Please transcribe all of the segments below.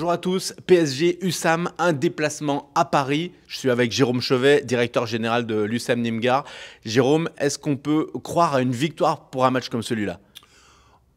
Bonjour à tous, PSG USAM, un déplacement à Paris. Je suis avec Jérôme Chevet, directeur général de l'USAM Nimgar. Jérôme, est-ce qu'on peut croire à une victoire pour un match comme celui-là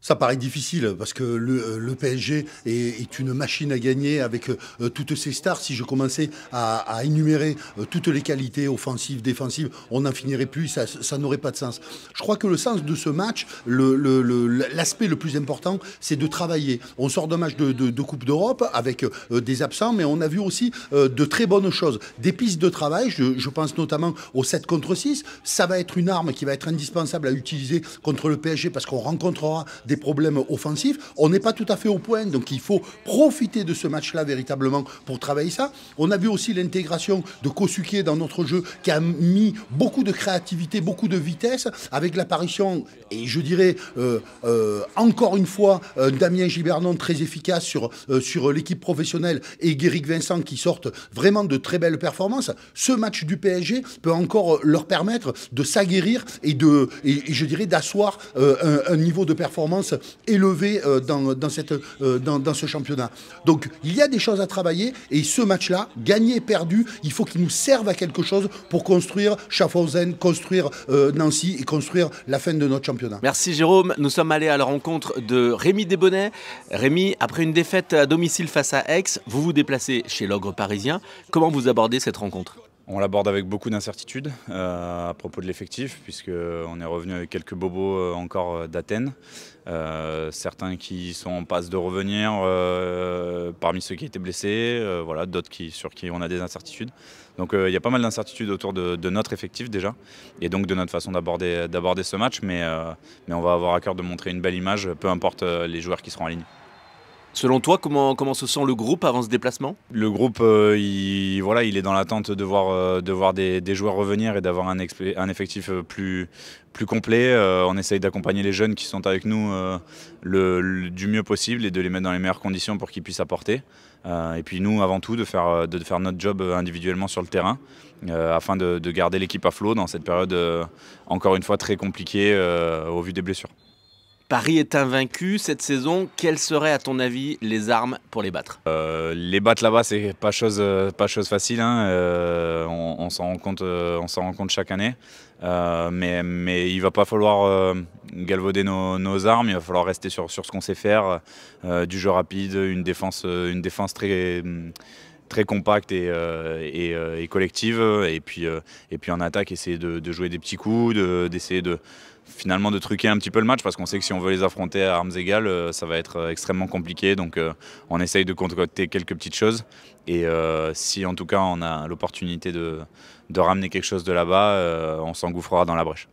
ça paraît difficile parce que le, euh, PSG est, une machine à gagner avec euh, toutes ses stars. Si je commençais à, énumérer euh, toutes les qualités offensives, défensives, on n'en finirait plus, ça, n'aurait pas de sens. Je crois que le sens de ce match, l'aspect le, plus important, c'est de travailler. On sort d'un match de, Coupe d'Europe avec des absents, mais on a vu aussi de très bonnes choses, des pistes de travail. Je, je, pense notamment au 7 contre 6. Ça va être une arme qui va être indispensable à utiliser contre le PSG parce qu'on rencontrera des problèmes offensifs. On n'est pas tout à fait au point, donc il faut profiter de ce match-là véritablement pour travailler ça. On a vu aussi l'intégration de Kosuke dans notre jeu qui a mis beaucoup de créativité, beaucoup de vitesse, avec l'apparition, et je dirais euh, euh, encore une fois, euh, Damien Gibernon très efficace sur, sur l'équipe professionnelle et Guéric Vincent qui sortent vraiment de très belles performances. Ce match du PSG peut encore leur permettre de s'aguerrir et, de, et, je dirais d'asseoir un niveau de performance élevé euh, dans, cette, euh, dans, ce championnat. Donc il y a des choses à travailler et ce match-là, gagné, perdu, il faut qu'il nous serve à quelque chose pour construire Schaffhausen, construire euh, Nancy et construire la fin de notre championnat. Merci Jérôme. Nous sommes allés à la rencontre de Rémi Desbonnets. Rémi, après une défaite à domicile face à Aix, vous vous déplacez chez l'Ogre parisien. Comment vous abordez cette rencontre on l'aborde avec beaucoup d'incertitudes euh, à propos de l'effectif, puisqu'on est revenu avec quelques bobos euh, encore euh, d'Athènes. certains qui sont en passe de revenir parmi ceux qui étaient blessés, voilà, d'autres sur qui on a des incertitudes. Donc il y a pas mal d'incertitudes autour de, notre effectif déjà, et donc de notre façon d'aborder ce match, mais, mais on va avoir à cœur de montrer une belle image, peu importe les joueurs qui seront en ligne. Selon toi, comment, se sent le groupe avant ce déplacement Le groupe, euh, il, voilà, il est dans l'attente de voir, euh, des, joueurs revenir et d'avoir un, effectif euh, plus, complet. on essaye d'accompagner les jeunes qui sont avec nous du mieux possible et de les mettre dans les meilleures conditions pour qu'ils puissent apporter. et puis nous, avant tout, de faire, notre job individuellement sur le terrain afin de garder l'équipe à flot dans cette période, encore une fois, très compliquée au vu des blessures. Paris est invaincu cette saison. Quelles seraient, à ton avis, les armes pour les battre euh, Les battre là-bas, c'est pas chose, euh, pas chose facile. Hein. Euh, on, s'en rend compte, on s'en rend compte chaque année. mais, mais il va pas falloir galvauder nos, armes. Il va falloir rester sur, sur ce qu'on sait faire, du jeu rapide, une défense, une défense très très compacte et, euh, euh, et collective. Et puis, euh, et puis en attaque, essayer de, jouer des petits coups, d'essayer de, finalement de truquer un petit peu le match parce qu'on sait que si on veut les affronter à armes égales, ça va être extrêmement compliqué. Donc on essaye de concocter quelques petites choses. Et si en tout cas on a l'opportunité de, de, ramener quelque chose de là-bas, on s'engouffrera dans la brèche.